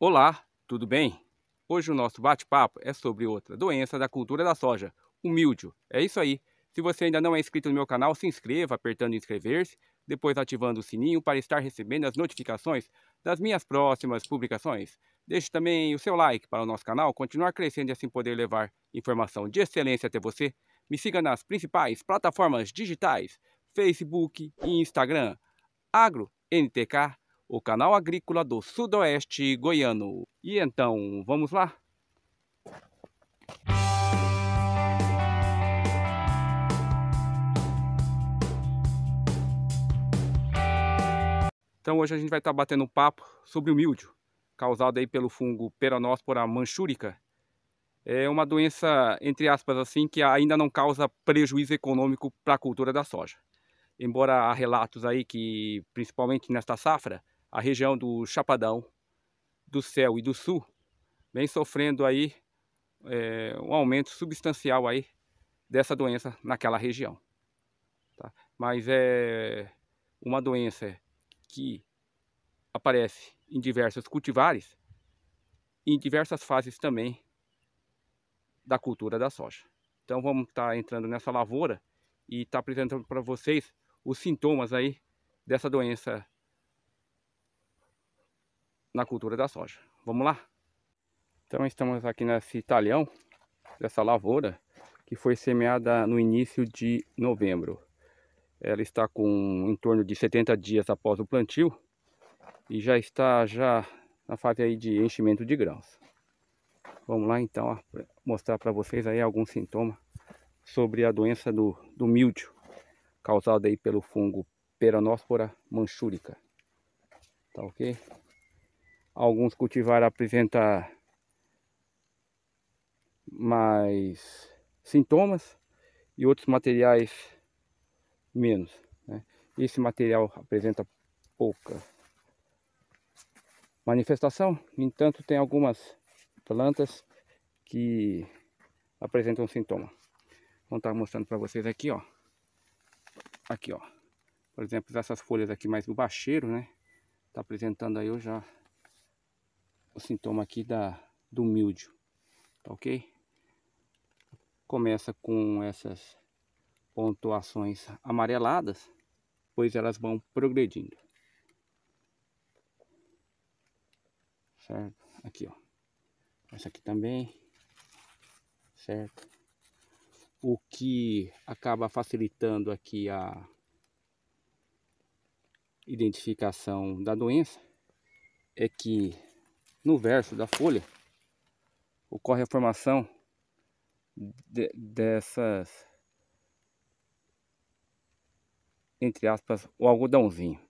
Olá, tudo bem? Hoje o nosso bate-papo é sobre outra doença da cultura da soja, o míldio. É isso aí. Se você ainda não é inscrito no meu canal, se inscreva apertando inscrever-se, depois ativando o sininho para estar recebendo as notificações das minhas próximas publicações. Deixe também o seu like para o nosso canal continuar crescendo e assim poder levar informação de excelência até você. Me siga nas principais plataformas digitais, Facebook e Instagram. AgroNTK.com o canal agrícola do Sudoeste Goiano. E então, vamos lá? Então hoje a gente vai estar batendo um papo sobre o míldio, causado aí pelo fungo Peronospora manchúrica. É uma doença, entre aspas, assim, que ainda não causa prejuízo econômico para a cultura da soja. Embora há relatos aí que, principalmente nesta safra, a região do Chapadão, do Céu e do Sul, vem sofrendo aí é, um aumento substancial aí dessa doença naquela região. Tá? Mas é uma doença que aparece em diversos cultivares e em diversas fases também da cultura da soja. Então vamos estar tá entrando nessa lavoura e estar tá apresentando para vocês os sintomas aí dessa doença na cultura da soja. Vamos lá? Então estamos aqui nesse talhão dessa lavoura que foi semeada no início de novembro. Ela está com em torno de 70 dias após o plantio e já está já na fase aí de enchimento de grãos. Vamos lá então mostrar para vocês aí alguns sintomas sobre a doença do, do míldio causada aí pelo fungo Peronospora manchúrica. Tá ok? Alguns cultivaram apresenta mais sintomas e outros materiais menos. Né? Esse material apresenta pouca manifestação, no entanto, tem algumas plantas que apresentam sintoma. Vou estar mostrando para vocês aqui, ó. Aqui, ó. Por exemplo, essas folhas aqui mais do bacheiro, né? está apresentando aí, eu já o sintoma aqui da, do mildio, tá ok? Começa com essas pontuações amareladas, pois elas vão progredindo. Certo? Aqui, ó. Essa aqui também, certo? O que acaba facilitando aqui a identificação da doença é que no verso da folha, ocorre a formação de, dessas, entre aspas, o algodãozinho,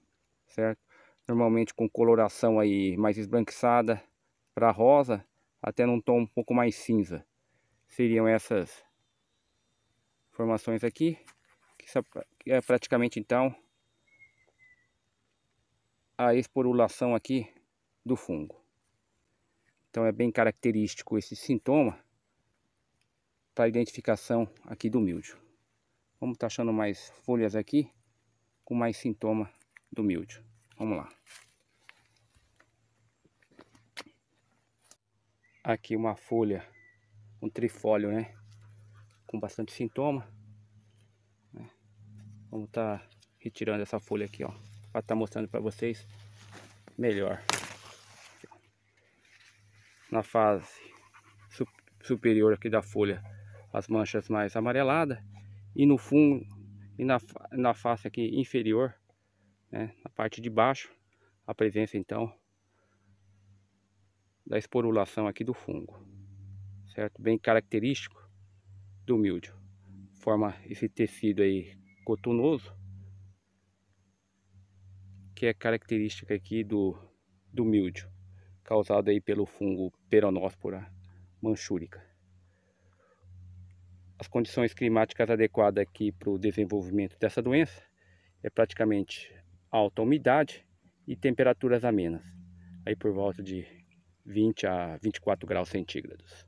certo? Normalmente com coloração aí mais esbranquiçada para rosa, até num tom um pouco mais cinza. Seriam essas formações aqui, que é praticamente então a esporulação aqui do fungo. Então é bem característico esse sintoma para a identificação aqui do mildio. Vamos estar tá achando mais folhas aqui com mais sintoma do mildio. Vamos lá. Aqui uma folha, um trifólio, né? Com bastante sintoma. Né? Vamos estar tá retirando essa folha aqui, ó. Para estar tá mostrando para vocês melhor na fase superior aqui da folha as manchas mais amareladas e no fundo e na, na face aqui inferior né, na parte de baixo a presença então da esporulação aqui do fungo certo bem característico do mildio forma esse tecido aí cotunoso que é característica aqui do do mildio causada aí pelo fungo peronospora manchúrica. As condições climáticas adequadas aqui para o desenvolvimento dessa doença é praticamente alta umidade e temperaturas amenas, aí por volta de 20 a 24 graus centígrados.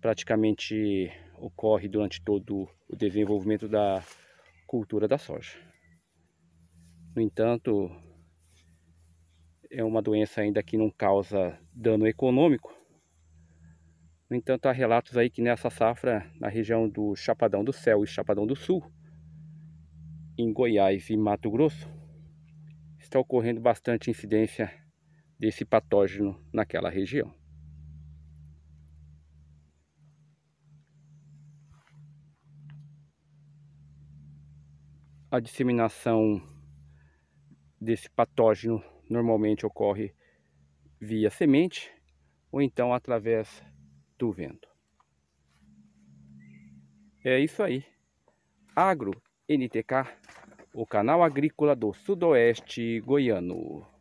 Praticamente ocorre durante todo o desenvolvimento da cultura da soja. No entanto, é uma doença ainda que não causa dano econômico. No entanto, há relatos aí que nessa safra, na região do Chapadão do Céu e Chapadão do Sul, em Goiás e Mato Grosso, está ocorrendo bastante incidência desse patógeno naquela região. A disseminação desse patógeno normalmente ocorre via semente ou então através do vento. É isso aí. Agro NTK, o canal agrícola do Sudoeste Goiano.